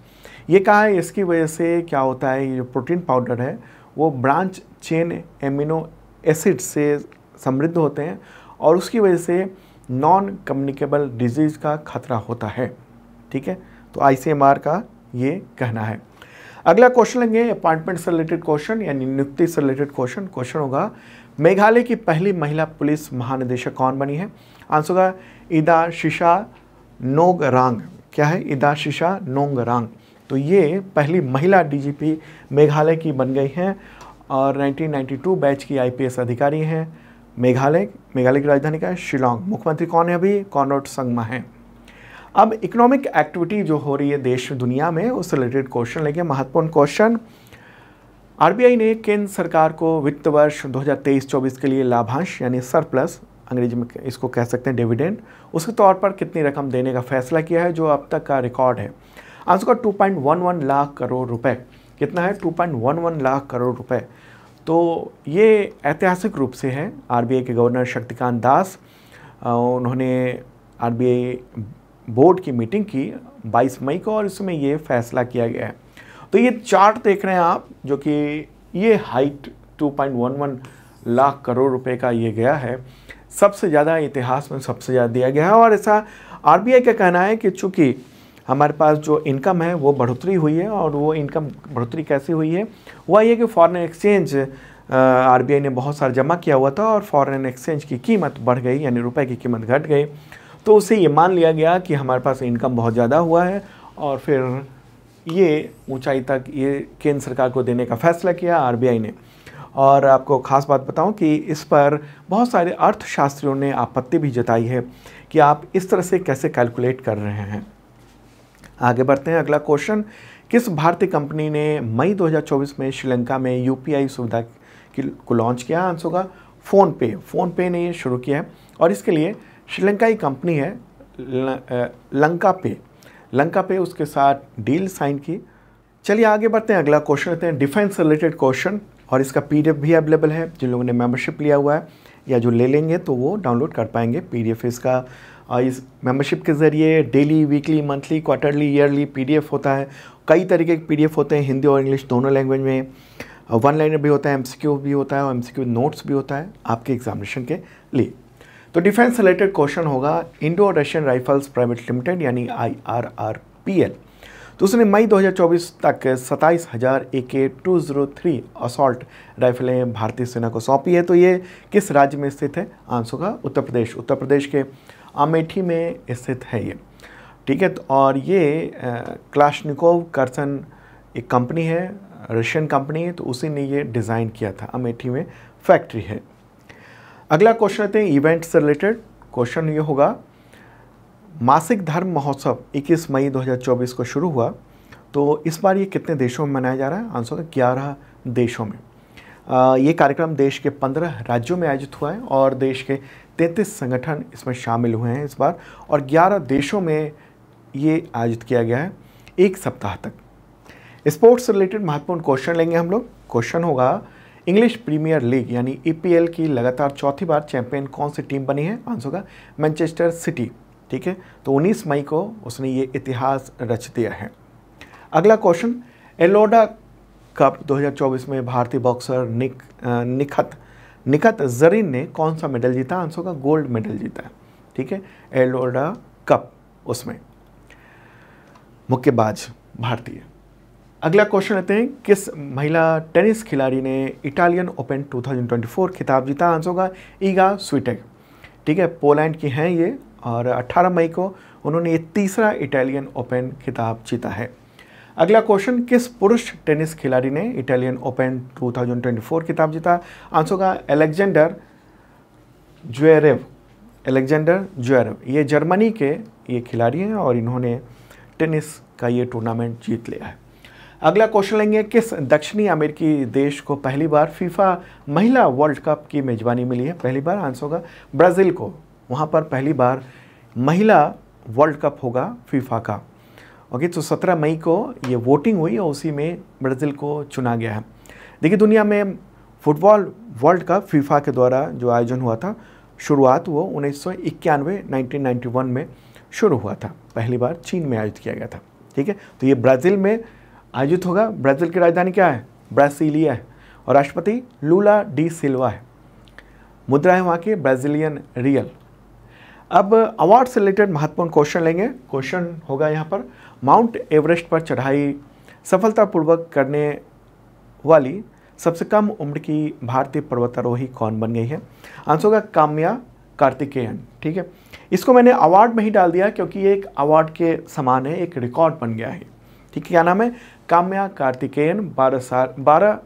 ये कहा है इसकी वजह से क्या होता है ये जो प्रोटीन पाउडर है वो ब्रांच चेन एमिनो एसिड से समृद्ध होते हैं और उसकी वजह से नॉन कम्युनिकेबल डिजीज़ का खतरा होता है ठीक है तो आईसीएमआर का ये कहना है अगला क्वेश्चन लेंगे अपॉइंटमेंट से रिलेटेड क्वेश्चन यानी नियुक्ति से रिलेटेड क्वेश्चन क्वेश्चन होगा मेघालय की पहली महिला पुलिस महानिदेशक कौन बनी है आंसर होगा इदा शिशा नोंगरांग क्या है इदा शिशा नोंगरांग तो ये पहली महिला डीजीपी मेघालय की बन गई हैं और 1992 बैच की आईपीएस अधिकारी हैं मेघालय मेघालय की राजधानी का है शिलोंग मुख्यमंत्री कौन है अभी कॉनरॉड संगमा है अब इकोनॉमिक एक्टिविटी जो हो रही है देश दुनिया में उस रिलेटेड क्वेश्चन लेंगे महत्वपूर्ण क्वेश्चन आरबीआई ने केंद्र सरकार को वित्त वर्ष 2023-24 के लिए लाभांश यानी सरप्लस अंग्रेजी में इसको कह सकते हैं डिविडेंड उसके तौर पर कितनी रकम देने का फैसला किया है जो अब तक का रिकॉर्ड है आंसर का 2.11 लाख करोड़ रुपए कितना है 2.11 लाख करोड़ रुपए तो ये ऐतिहासिक रूप से है आरबीआई के गवर्नर शक्तिकांत दास उन्होंने आरबीआई बोर्ड की मीटिंग की 22 मई को और इसमें ये फैसला किया गया है तो ये चार्ट देख रहे हैं आप जो कि ये हाइट 2.11 लाख करोड़ रुपए का ये गया है सबसे ज़्यादा इतिहास में सबसे ज़्यादा दिया गया है और ऐसा आरबीआई का कहना है कि चूंकि हमारे पास जो इनकम है वो बढ़ोतरी हुई है और वो इनकम बढ़ोतरी कैसे हुई है वह ये कि फ़ॉरन एक्सचेंज आर ने बहुत सारा जमा किया हुआ था और फ़ॉरन एक्सचेंज की कीमत बढ़ गई यानी रुपए की कीमत घट गई तो उसे ये मान लिया गया कि हमारे पास इनकम बहुत ज़्यादा हुआ है और फिर ये ऊंचाई तक ये केंद्र सरकार को देने का फैसला किया आरबीआई ने और आपको ख़ास बात बताऊं कि इस पर बहुत सारे अर्थशास्त्रियों ने आपत्ति भी जताई है कि आप इस तरह से कैसे कैलकुलेट कर रहे हैं आगे बढ़ते हैं अगला क्वेश्चन किस भारतीय कंपनी ने मई 2024 में श्रीलंका में यूपीआई सुविधा को लॉन्च किया आंसर होगा फ़ोनपे फ़ोनपे ने ये शुरू किया है और इसके लिए श्रीलंका की कंपनी है लंका पे लंका पे उसके साथ डील साइन की चलिए आगे बढ़ते हैं अगला क्वेश्चन लेते हैं डिफेंस रिलेटेड क्वेश्चन और इसका पीडीएफ भी अवेलेबल है जिन लोगों ने मेंबरशिप लिया हुआ है या जो ले लेंगे तो वो डाउनलोड कर पाएंगे पीडीएफ इसका इस मेम्बरशिप के ज़रिए daily weekly monthly quarterly yearly PDF होता है कई तरीके के पीडीएफ होते हैं हिंदी और इंग्लिश दोनों लैंग्वेज में वन लाइनर भी होता है एमसीक्यू भी होता है और एमसीक्यू नोट्स भी होता है आपके एग्जामिनेशन के लिए तो डिफेंस रिलेटेड क्वेश्चन होगा Indo Russian rifles private limited यानी I R R P L तो उसने मई 2024 तक सताईस हज़ार A K two zero three assault राइफलें भारतीय सेना को सौंपी है तो ये किस राज्य में स्थित है आंसर का उत्तर प्रदेश उत्तर प्रदेश के अमेठी में स्थित है ये ठीक है तो और ये क्लाशनिकोव कर्सन एक कंपनी है रशियन कंपनी है तो उसी ने ये डिज़ाइन किया था अमेठी में फैक्ट्री है अगला क्वेश्चन रहते हैं इवेंट से रिलेटेड क्वेश्चन ये होगा मासिक धर्म महोत्सव 21 मई 2024 को शुरू हुआ तो इस बार ये कितने देशों में मनाया जा रहा है आंसर है तो ग्यारह देशों में आ, ये कार्यक्रम देश के पंद्रह राज्यों में आयोजित हुआ है और देश के तैंतीस संगठन इसमें शामिल हुए हैं इस बार और ग्यारह देशों में ये आयोजित किया गया है एक सप्ताह तक स्पोर्ट्स रिलेटेड महत्वपूर्ण क्वेश्चन लेंगे हम लोग क्वेश्चन होगा इंग्लिश प्रीमियर लीग यानी ईपीएल e की लगातार चौथी बार चैंपियन कौन सी टीम बनी है आंसर होगा मैनचेस्टर सिटी ठीक है तो 19 मई को उसने ये इतिहास रच दिया है अगला क्वेश्चन एलोडा कप 2024 में भारतीय बॉक्सर निक निखत निकत जरीन ने कौन सा मेडल जीता आंसर होगा गोल्ड मेडल जीता ठीक है एलोडा कप उसमें मुक्केबाज भारतीय अगला क्वेश्चन लेते हैं किस महिला टेनिस खिलाड़ी ने इटालियन ओपन 2024 खिताब जीता आंसर होगा ईगा स्वीटेक ठीक है पोलैंड की हैं ये और 18 मई को उन्होंने ये तीसरा इटालियन ओपन खिताब जीता है अगला क्वेश्चन किस पुरुष टेनिस खिलाड़ी ने इटालियन ओपन 2024 किताब जीता आंसर का एलेक्जेंडर ज्वेरेव एलेक्जेंडर ज्वेरेव ये जर्मनी के ये खिलाड़ी हैं और इन्होंने टेनिस का ये टूर्नामेंट जीत लिया है अगला क्वेश्चन लेंगे किस दक्षिणी अमेरिकी देश को पहली बार फीफा महिला वर्ल्ड कप की मेज़बानी मिली है पहली बार आंसर होगा ब्राज़ील को वहाँ पर पहली बार महिला वर्ल्ड कप होगा फीफा का ओके तो सत्रह मई को ये वोटिंग हुई और उसी में ब्राज़ील को चुना गया है देखिए दुनिया में फुटबॉल वर्ल्ड कप फीफा के द्वारा जो आयोजन हुआ था शुरुआत वो उन्नीस सौ में शुरू हुआ था पहली बार चीन में आयोजित किया गया था ठीक है तो ये ब्राज़ील में आयोजित होगा ब्राज़ील की राजधानी क्या है ब्रासीलिया है और राष्ट्रपति लूला डी सिल्वा है मुद्रा है वहाँ के ब्राज़ीलियन रियल अब अवार्ड से रिलेटेड महत्वपूर्ण क्वेश्चन लेंगे क्वेश्चन होगा यहाँ पर माउंट एवरेस्ट पर चढ़ाई सफलतापूर्वक करने वाली सबसे कम उम्र की भारतीय पर्वतारोही कौन बन गई है आंसर होगा काम्या कार्तिकेयन ठीक है इसको मैंने अवार्ड में ही डाल दिया क्योंकि ये एक अवार्ड के समान है एक रिकॉर्ड बन गया है ठीक है क्या नाम है काम्या कार्तिकेयन बारह साल बारह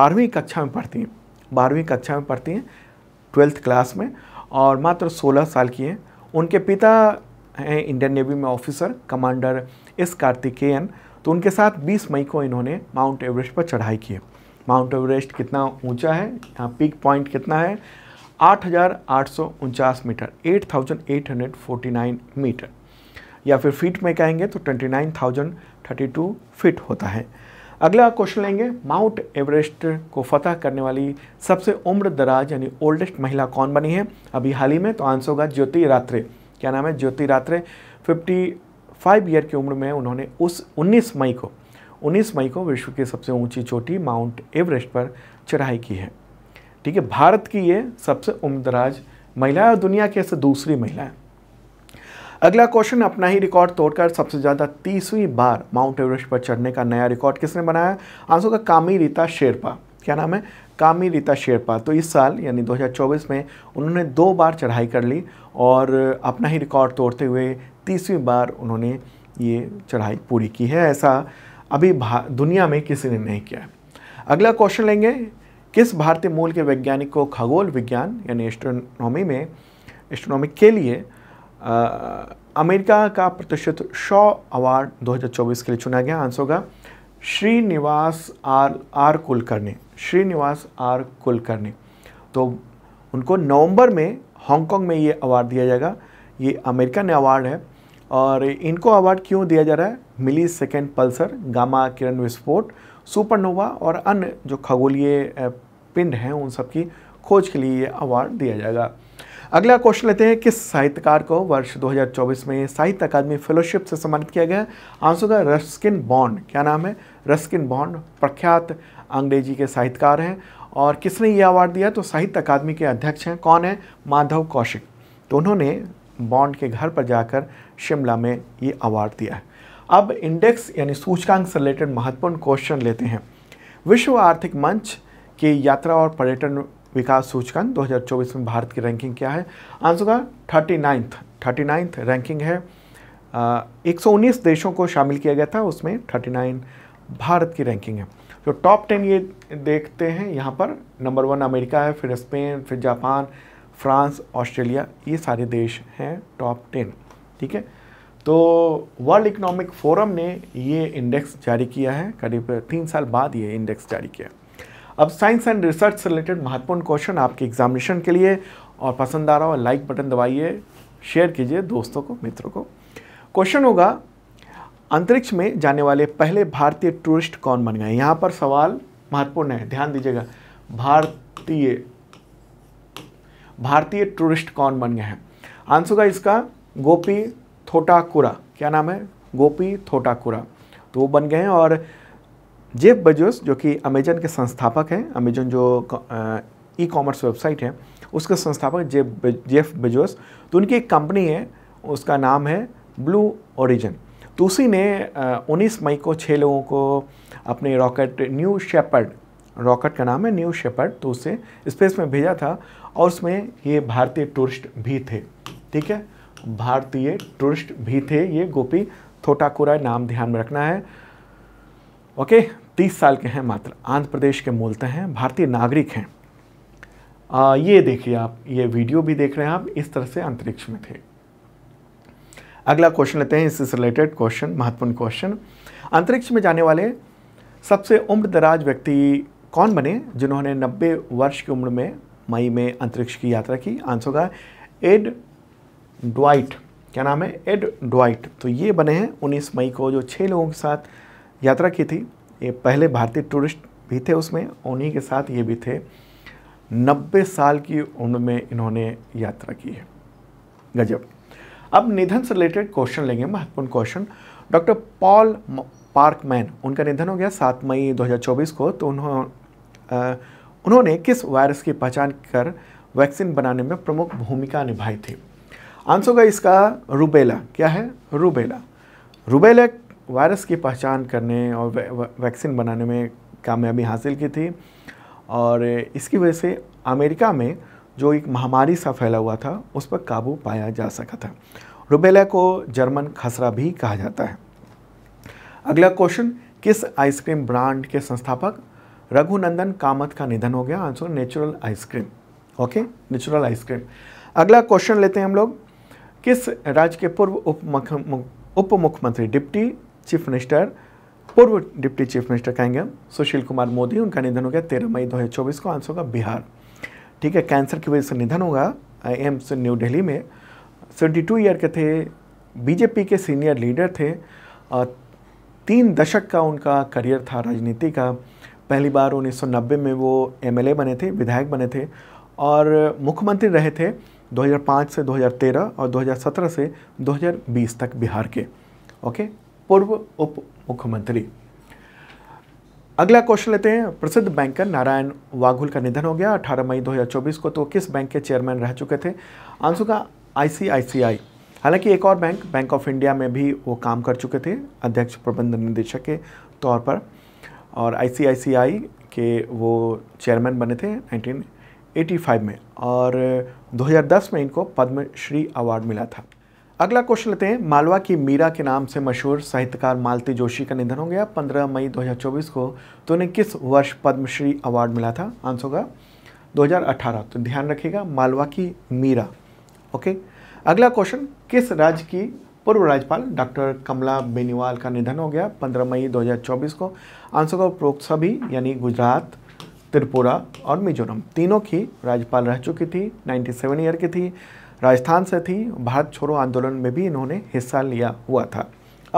बारहवीं कक्षा में पढ़ती हैं बारहवीं कक्षा में पढ़ती हैं ट्वेल्थ क्लास में और मात्र सोलह साल की हैं उनके पिता हैं इंडियन नेवी में ऑफिसर कमांडर एस कार्तिकेयन तो उनके साथ 20 मई को इन्होंने माउंट एवरेस्ट पर चढ़ाई की माउंट एवरेस्ट कितना ऊंचा है यहाँ पीक पॉइंट कितना है आठ मीटर 8,849 मीटर या फिर फीट में कहेंगे तो 29,032 फीट होता है अगला क्वेश्चन लेंगे माउंट एवरेस्ट को फतह करने वाली सबसे उम्र दराज यानी ओल्डेस्ट महिला कौन बनी है अभी हाल ही में तो आंसर होगा ज्योति रात्रे क्या नाम है ज्योति रात्रे 55 ईयर की उम्र में उन्होंने उस 19 मई को 19 मई को विश्व की सबसे ऊंची चोटी माउंट एवरेस्ट पर चढ़ाई की है ठीक है भारत की ये सबसे उम्रदराज महिला है और दुनिया की ऐसे दूसरी महिला है अगला क्वेश्चन अपना ही रिकॉर्ड तोड़कर सबसे ज़्यादा तीसवीं बार माउंट एवरेस्ट पर चढ़ने का नया रिकॉर्ड किसने बनाया आंसर का कामी रीता शेरपा क्या नाम है कामी रीता शेरपा तो इस साल यानी 2024 में उन्होंने दो बार चढ़ाई कर ली और अपना ही रिकॉर्ड तोड़ते हुए तीसवीं बार उन्होंने ये चढ़ाई पूरी की है ऐसा अभी दुनिया में किसी ने नहीं किया है अगला क्वेश्चन लेंगे किस भारतीय मूल के वैज्ञानिक को खगोल विज्ञान यानी एस्ट्रोनॉमी में एस्ट्रोनॉमी के लिए आ, अमेरिका का प्रतिष्ठित शॉ अवार्ड 2024 के लिए चुना गया आंसर होगा Srinivas R R Kulkarni Srinivas R Kulkarni तो उनको नवंबर में हांगकांग में ये अवार्ड दिया जाएगा ये अमेरिकन अवार्ड है और इनको अवार्ड क्यों दिया जा रहा है मिली सेकेंड पल्सर गामा किरण विस्फोट सुपरनोवा और अन्य जो खगोलीय पिंड हैं उन सबकी खोज के लिए ये अवार्ड दिया जाएगा अगला क्वेश्चन लेते हैं किस साहित्यकार को वर्ष 2024 में साहित्य अकादमी फेलोशिप से सम्मानित किया गया आंसर का रस्किन बॉन्ड क्या नाम है रस्किन बॉन्ड प्रख्यात अंग्रेजी के साहित्यकार हैं और किसने ये अवार्ड दिया तो साहित्य अकादमी के अध्यक्ष हैं कौन है माधव कौशिक तो उन्होंने बॉन्ड के घर पर जाकर शिमला में ये अवार्ड दिया है अब इंडेक्स यानी सूचकांक से रिलेटेड महत्वपूर्ण क्वेश्चन लेते हैं विश्व आर्थिक मंच के यात्रा और पर्यटन विकास सूचकांक 2024 में भारत की रैंकिंग क्या है आंसर का thirty ninth thirty ninth ranking है एक 119 देशों को शामिल किया गया था उसमें 39 भारत की रैंकिंग है तो टॉप टेन ये देखते हैं यहाँ पर नंबर वन अमेरिका है फिर स्पेन फिर जापान फ्रांस ऑस्ट्रेलिया ये सारे देश हैं टॉप टेन ठीक है तो वर्ल्ड इकोनॉमिक फोरम ने ये इंडेक्स जारी किया है करीब तीन साल बाद ये इंडेक्स जारी किया अब साइंस एंड रिसर्च से रिलेटेड महत्वपूर्ण क्वेश्चन आपके एग्जामिनेशन के लिए और पसंद आ रहा हो लाइक बटन दबाइए शेयर कीजिए दोस्तों को मित्रों को क्वेश्चन होगा अंतरिक्ष में जाने वाले पहले भारतीय टूरिस्ट कौन बन गए यहाँ पर सवाल महत्वपूर्ण है ध्यान दीजिएगा भारतीय भारतीय टूरिस्ट कौन बन गए हैं आंसर का इसका गोपी थोटाकुरा क्या नाम है गोपी थोटाकुरा तो वो बन गए हैं और जेफ बजोस जो कि अमेजन के संस्थापक हैं अमेजन जो ई कॉमर्स वेबसाइट है उसके संस्थापक जेफ जेफ बेजोस तो उनकी एक कंपनी है उसका नाम है ब्लू ओरिजिन तो उसी ने उन्नीस मई को छः लोगों को अपने रॉकेट न्यू शेपर्ड रॉकेट का नाम है न्यू शेपर्ड तो उसे स्पेस में भेजा था और उसमें ये भारतीय टूरिस्ट भी थे ठीक है भारतीय टूरिस्ट भी थे ये गोपी थोटाकुरा नाम ध्यान में रखना है ओके तीस साल के हैं मात्र आंध्र प्रदेश के मूलतः हैं भारतीय नागरिक हैं आ, ये देखिए आप ये वीडियो भी देख रहे हैं आप इस तरह से अंतरिक्ष में थे अगला क्वेश्चन लेते हैं इससे रिलेटेड क्वेश्चन महत्वपूर्ण क्वेश्चन अंतरिक्ष में जाने वाले सबसे उम्र दराज व्यक्ति कौन बने जिन्होंने 90 वर्ष की उम्र में मई में अंतरिक्ष की यात्रा की आंसर होगा एड ड्वाइट क्या नाम है एड ड्वाइट तो ये बने हैं उन्नीस मई को जो छः लोगों के साथ यात्रा की थी ये पहले भारतीय टूरिस्ट भी थे उसमें उन्हीं के साथ ये भी थे 90 साल की उम्र में इन्होंने यात्रा की है गजब अब निधन से रिलेटेड क्वेश्चन लेंगे महत्वपूर्ण क्वेश्चन डॉक्टर पॉल पार्कमैन उनका निधन हो गया सात मई 2024 को तो उन्होंने उन्होंने किस वायरस की पहचान कर वैक्सीन बनाने में प्रमुख भूमिका निभाई थी आंसर होगा इसका रूबेला क्या है रूबेला रूबेला वायरस की पहचान करने और वैक्सीन बनाने में कामयाबी हासिल की थी और इसकी वजह से अमेरिका में जो एक महामारी सा फैला हुआ था उस पर काबू पाया जा सका था रुबेला को जर्मन खसरा भी कहा जाता है अगला क्वेश्चन किस आइसक्रीम ब्रांड के संस्थापक रघुनंदन कामत का निधन हो गया answer natural ice cream okay natural ice cream अगला क्वेश्चन लेते हैं हम लोग किस राज्य के पूर्व उप उप मुख्यमंत्री डिप्टी चीफ मिनिस्टर पूर्व डिप्टी चीफ मिनिस्टर कहेंगे हम सुशील कुमार मोदी उनका निधन हो गया तेरह मई चौबीस को आंसर होगा बिहार ठीक है कैंसर की वजह से निधन होगा एम्स न्यू दिल्ली में 72 ईयर के थे बीजेपी के सीनियर लीडर थे तीन दशक का उनका करियर था राजनीति का पहली बार 1990 में वो एमएलए बने थे विधायक बने थे और मुख्यमंत्री रहे थे 2005 से 2013 और 2017 से 2020 तक बिहार के ओके पूर्व उप मुख्यमंत्री अगला क्वेश्चन लेते हैं प्रसिद्ध बैंकर नारायण वाघुल का निधन हो गया 18 मई 2024 को तो किस बैंक के चेयरमैन रह चुके थे आंसू का आईसीआईसीआई हालांकि एक और बैंक बैंक ऑफ इंडिया में भी वो काम कर चुके थे अध्यक्ष प्रबंध निदेशक के तौर पर और आईसीआईसीआई के वो चेयरमैन बने थे 1985 में और 2010 में इनको पद्मश्री अवार्ड मिला था अगला क्वेश्चन लेते हैं मालवा की मीरा के नाम से मशहूर साहित्यकार मालती जोशी का निधन हो गया 15 मई 2024 को तो उन्हें किस वर्ष पद्मश्री अवार्ड मिला था आंसर होगा 2018 तो ध्यान रखिएगा मालवा की मीरा ओके अगला क्वेश्चन किस राज्य की पूर्व राज्यपाल डॉक्टर कमला बेनीवाल का निधन हो गया 15 मई 2024 को आंसर का उपरोक्त सभी यानी गुजरात त्रिपुरा और मिजोरम तीनों की राज्यपाल रह चुकी थी 97 ईयर की थी राजस्थान से थी भारत छोड़ो आंदोलन में भी इन्होंने हिस्सा लिया हुआ था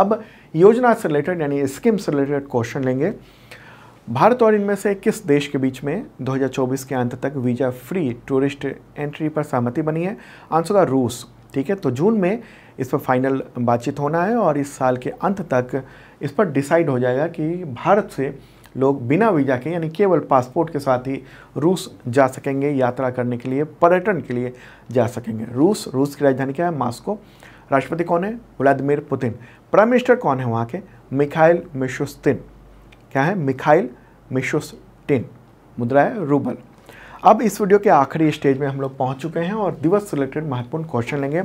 अब योजना से रिलेटेड यानी स्कीम से रिलेटेड क्वेश्चन लेंगे भारत और इनमें से किस देश के बीच में 2024 के अंत तक वीज़ा फ्री टूरिस्ट एंट्री पर सहमति बनी है आंसर था रूस ठीक है तो जून में इस पर फाइनल बातचीत होना है और इस साल के अंत तक इस पर डिसाइड हो जाएगा कि भारत से लोग बिना वीज़ा के यानी केवल पासपोर्ट के साथ ही रूस जा सकेंगे यात्रा करने के लिए पर्यटन के लिए जा सकेंगे रूस रूस की राजधानी क्या है मास्को राष्ट्रपति कौन है व्लादिमिर पुतिन प्राइम मिनिस्टर कौन है वहाँ के मिखाइल मिशुस्तिन क्या है मिखाइल मिशोस्टिन मुद्रा है रूबल अब इस वीडियो के आखिरी स्टेज में हम लोग पहुंच चुके हैं और दिवस रिलेटेड महत्वपूर्ण क्वेश्चन लेंगे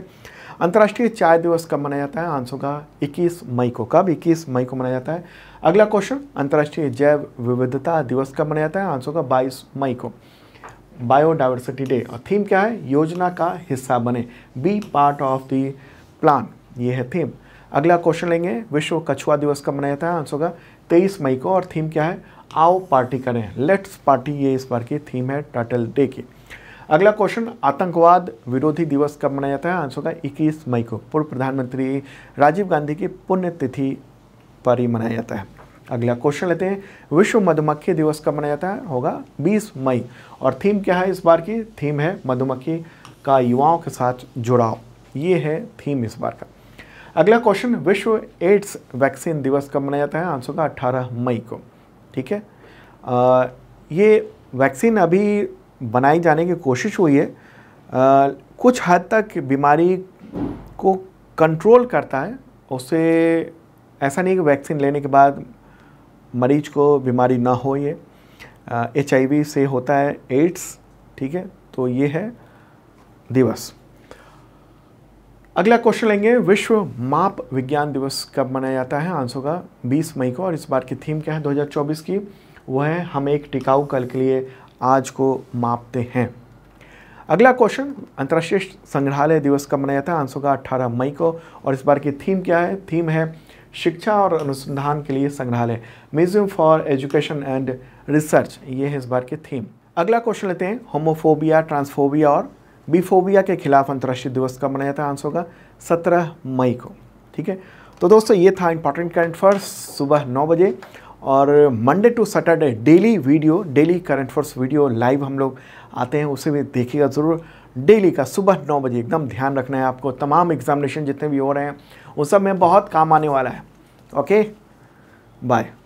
अंतर्राष्ट्रीय चाय दिवस कब मनाया जाता है आंसर का 21 मई को कब 21 मई को मनाया जाता है अगला क्वेश्चन अंतर्राष्ट्रीय जैव विविधता दिवस कब मनाया जाता है आंसर का 22 मई को बायोडाइवर्सिटी डे और थीम क्या है योजना का हिस्सा बने be part of the plan ये है थीम अगला क्वेश्चन लेंगे विश्व कछुआ दिवस कब मनाया जाता है आंसर होगा तेईस मई को और थीम क्या है आओ पार्टी करें लेट्स पार्टी ये इस बार की थीम है टर्टल डे की अगला क्वेश्चन आतंकवाद विरोधी दिवस कब मनाया जाता है आंसर होगा 21 मई को पूर्व प्रधानमंत्री राजीव गांधी की पुण्यतिथि पर ही मनाया जाता है अगला क्वेश्चन लेते हैं विश्व मधुमक्खी दिवस कब मनाया जाता है होगा 20 मई और थीम क्या है इस बार की थीम है मधुमक्खी का युवाओं के साथ जुड़ाव ये है थीम इस बार का अगला क्वेश्चन विश्व एड्स वैक्सीन दिवस कब मनाया जाता है आंसर का 18 मई को ठीक है आ, ये वैक्सीन अभी बनाई जाने की कोशिश हुई है आ, कुछ हद तक बीमारी को कंट्रोल करता है उससे ऐसा नहीं कि वैक्सीन लेने के बाद मरीज को बीमारी ना हो ये एच से होता है एड्स ठीक है तो ये है दिवस अगला क्वेश्चन लेंगे विश्व माप विज्ञान दिवस कब मनाया जाता है आंसर होगा 20 मई को और इस बार की थीम क्या है 2024 की वह है हम एक टिकाऊ कल के लिए आज को मापते हैं अगला क्वेश्चन अंतर्राष्ट्रीय संग्रहालय दिवस कब मनाया जाता है आंसर होगा 18 मई को और इस बार की थीम क्या है थीम है शिक्षा और अनुसंधान के लिए संग्रहालय museum for education and research ये है इस बार की थीम अगला क्वेश्चन लेते हैं होमोफोबिया ट्रांसफोबिया और बीफोबिया के खिलाफ अंतर्राष्ट्रीय दिवस कब मनाया जाता है आंसर होगा सत्रह मई को ठीक है तो दोस्तों ये था इंपॉर्टेंट करंट फर्स सुबह नौ बजे और Monday to Saturday daily video daily current affairs video live हम लोग आते हैं उसे भी देखिएगा ज़रूर डेली का सुबह नौ बजे एकदम ध्यान रखना है आपको तमाम एग्जामिनेशन जितने भी हो रहे हैं उन सब में बहुत काम आने वाला है ओके बाय